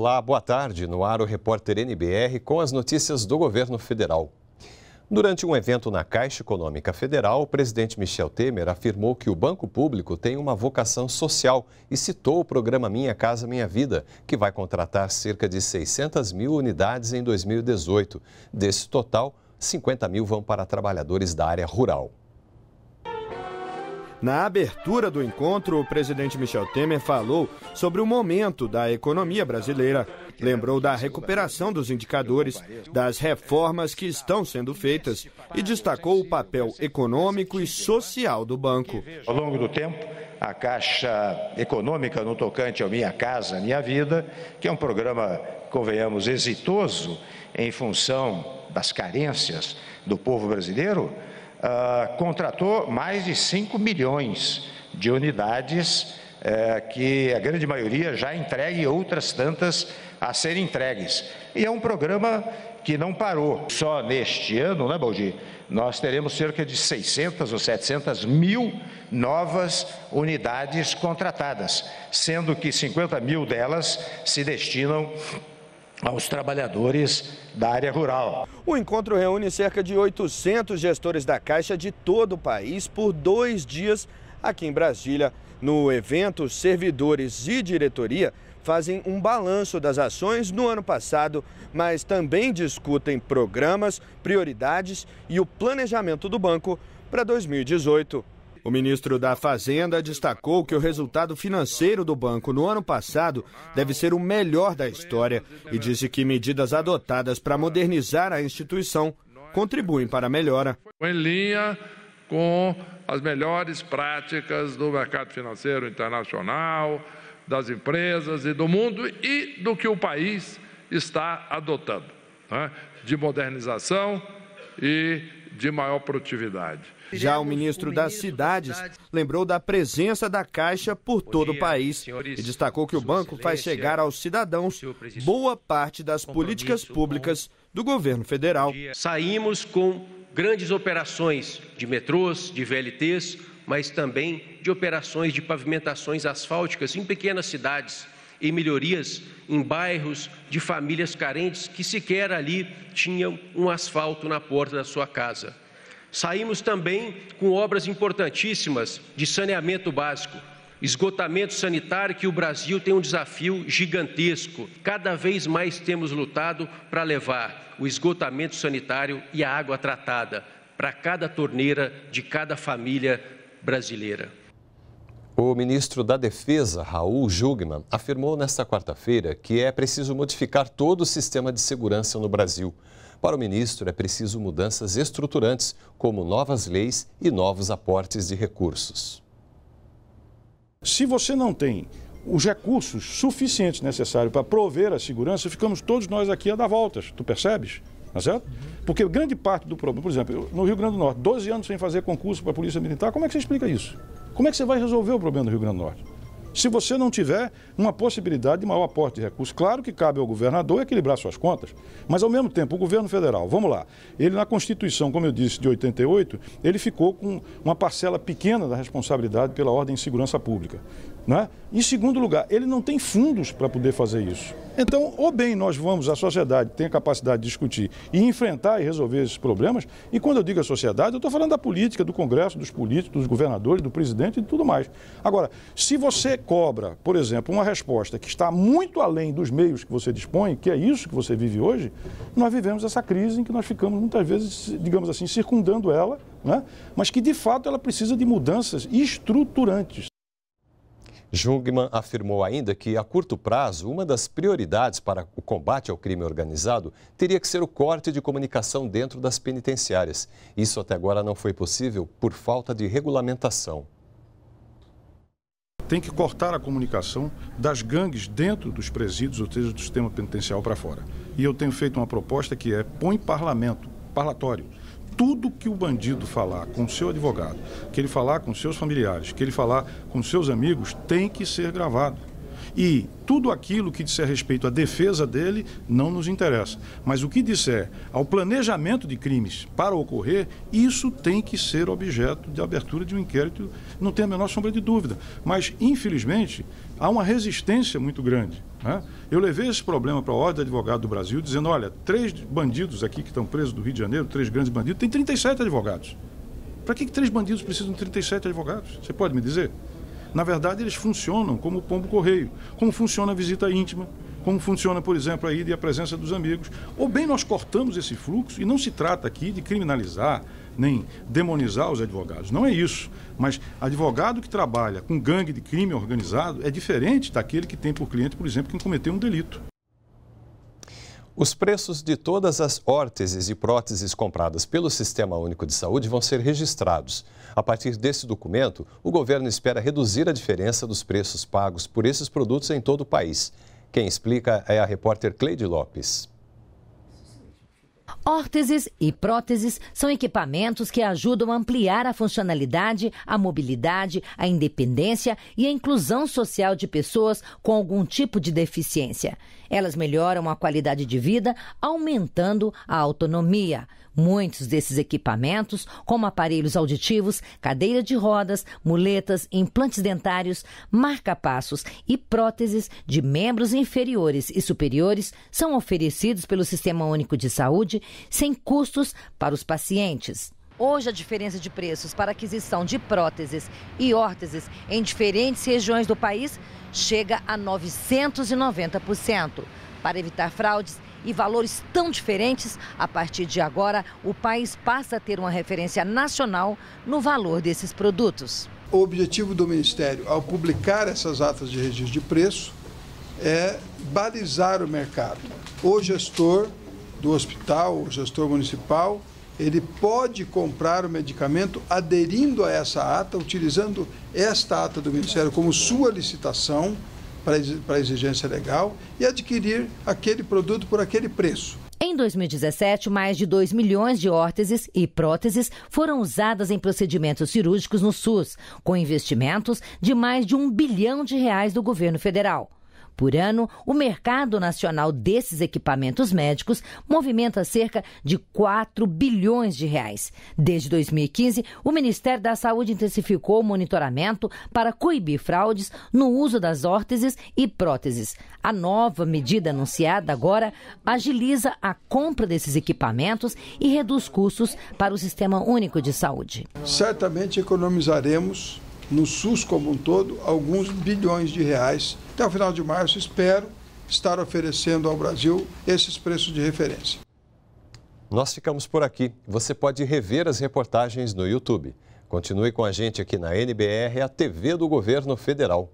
Olá, boa tarde. No ar o repórter NBR com as notícias do governo federal. Durante um evento na Caixa Econômica Federal, o presidente Michel Temer afirmou que o Banco Público tem uma vocação social e citou o programa Minha Casa Minha Vida, que vai contratar cerca de 600 mil unidades em 2018. Desse total, 50 mil vão para trabalhadores da área rural. Na abertura do encontro, o presidente Michel Temer falou sobre o momento da economia brasileira, lembrou da recuperação dos indicadores, das reformas que estão sendo feitas e destacou o papel econômico e social do banco. Ao longo do tempo, a Caixa Econômica no tocante ao Minha Casa, Minha Vida, que é um programa, convenhamos, exitoso em função das carências do povo brasileiro, uh, contratou mais de 5 milhões de unidades, uh, que a grande maioria já entregue e outras tantas a serem entregues. E é um programa que não parou. Só neste ano, né, Baldi? Nós teremos cerca de 600 ou 700 mil novas unidades contratadas, sendo que 50 mil delas se destinam aos trabalhadores da área rural. O encontro reúne cerca de 800 gestores da Caixa de todo o país por dois dias aqui em Brasília. No evento, servidores e diretoria fazem um balanço das ações no ano passado, mas também discutem programas, prioridades e o planejamento do banco para 2018. O ministro da Fazenda destacou que o resultado financeiro do banco no ano passado deve ser o melhor da história e disse que medidas adotadas para modernizar a instituição contribuem para a melhora. Em linha com as melhores práticas do mercado financeiro internacional, das empresas e do mundo e do que o país está adotando, né? de modernização e de maior produtividade. Já o ministro das Cidades lembrou da presença da Caixa por todo o país e destacou que o banco faz chegar aos cidadãos boa parte das políticas públicas do governo federal. Saímos com grandes operações de metrôs, de VLTs, mas também de operações de pavimentações asfálticas em pequenas cidades e melhorias em bairros de famílias carentes que sequer ali tinham um asfalto na porta da sua casa. Saímos também com obras importantíssimas de saneamento básico, esgotamento sanitário que o Brasil tem um desafio gigantesco. Cada vez mais temos lutado para levar o esgotamento sanitário e a água tratada para cada torneira de cada família brasileira. O ministro da Defesa, Raul Jugman, afirmou nesta quarta-feira que é preciso modificar todo o sistema de segurança no Brasil. Para o ministro, é preciso mudanças estruturantes, como novas leis e novos aportes de recursos. Se você não tem os recursos suficientes necessários para prover a segurança, ficamos todos nós aqui a dar voltas, tu percebes? Tá certo? Uhum. Porque grande parte do problema, por exemplo, no Rio Grande do Norte, 12 anos sem fazer concurso para a Polícia Militar, como é que você explica isso? Como é que você vai resolver o problema do Rio Grande do Norte? se você não tiver uma possibilidade de maior aporte de recursos. Claro que cabe ao governador equilibrar suas contas, mas ao mesmo tempo o governo federal, vamos lá, ele na Constituição, como eu disse, de 88, ele ficou com uma parcela pequena da responsabilidade pela ordem de segurança pública. Né? Em segundo lugar, ele não tem fundos para poder fazer isso. Então, ou bem nós vamos, a sociedade tem a capacidade de discutir e enfrentar e resolver esses problemas, e quando eu digo a sociedade, eu estou falando da política, do Congresso, dos políticos, dos governadores, do presidente e tudo mais. Agora, se você cobra, por exemplo, uma resposta que está muito além dos meios que você dispõe, que é isso que você vive hoje, nós vivemos essa crise em que nós ficamos muitas vezes, digamos assim, circundando ela, né? mas que de fato ela precisa de mudanças estruturantes. Jungmann afirmou ainda que, a curto prazo, uma das prioridades para o combate ao crime organizado teria que ser o corte de comunicação dentro das penitenciárias. Isso até agora não foi possível por falta de regulamentação. Tem que cortar a comunicação das gangues dentro dos presídios, ou seja, do sistema penitenciário para fora. E eu tenho feito uma proposta que é põe parlamento, parlatório tudo que o bandido falar com o seu advogado, que ele falar com seus familiares, que ele falar com seus amigos, tem que ser gravado. E tudo aquilo que disser respeito à defesa dele não nos interessa. Mas o que disser ao planejamento de crimes para ocorrer, isso tem que ser objeto de abertura de um inquérito, não tem a menor sombra de dúvida. Mas, infelizmente, há uma resistência muito grande. Né? Eu levei esse problema para a Ordem de Advogados do Brasil, dizendo: olha, três bandidos aqui que estão presos do Rio de Janeiro, três grandes bandidos, tem 37 advogados. Para que, que três bandidos precisam de 37 advogados? Você pode me dizer? Na verdade, eles funcionam como o pombo-correio, como funciona a visita íntima, como funciona, por exemplo, a ida e a presença dos amigos. Ou bem nós cortamos esse fluxo, e não se trata aqui de criminalizar nem demonizar os advogados, não é isso. Mas advogado que trabalha com gangue de crime organizado é diferente daquele que tem por cliente, por exemplo, quem cometeu um delito. Os preços de todas as órteses e próteses compradas pelo Sistema Único de Saúde vão ser registrados. A partir desse documento, o governo espera reduzir a diferença dos preços pagos por esses produtos em todo o país. Quem explica é a repórter Cleide Lopes. Órteses e próteses são equipamentos que ajudam a ampliar a funcionalidade, a mobilidade, a independência e a inclusão social de pessoas com algum tipo de deficiência. Elas melhoram a qualidade de vida, aumentando a autonomia. Muitos desses equipamentos, como aparelhos auditivos, cadeira de rodas, muletas, implantes dentários, marcapassos e próteses de membros inferiores e superiores, são oferecidos pelo Sistema Único de Saúde sem custos para os pacientes. Hoje, a diferença de preços para aquisição de próteses e órteses em diferentes regiões do país chega a 990%. Para evitar fraudes e valores tão diferentes, a partir de agora, o país passa a ter uma referência nacional no valor desses produtos. O objetivo do Ministério, ao publicar essas atas de registro de preço, é balizar o mercado. O gestor do hospital, o gestor municipal, ele pode comprar o medicamento aderindo a essa ata, utilizando esta ata do Ministério como sua licitação para exigência legal e adquirir aquele produto por aquele preço. Em 2017, mais de 2 milhões de órteses e próteses foram usadas em procedimentos cirúrgicos no SUS, com investimentos de mais de um bilhão de reais do governo federal. Por ano, o mercado nacional desses equipamentos médicos movimenta cerca de 4 bilhões de reais. Desde 2015, o Ministério da Saúde intensificou o monitoramento para coibir fraudes no uso das órteses e próteses. A nova medida anunciada agora agiliza a compra desses equipamentos e reduz custos para o Sistema Único de Saúde. Certamente economizaremos no SUS como um todo, alguns bilhões de reais. Até o final de março, espero estar oferecendo ao Brasil esses preços de referência. Nós ficamos por aqui. Você pode rever as reportagens no YouTube. Continue com a gente aqui na NBR, a TV do Governo Federal.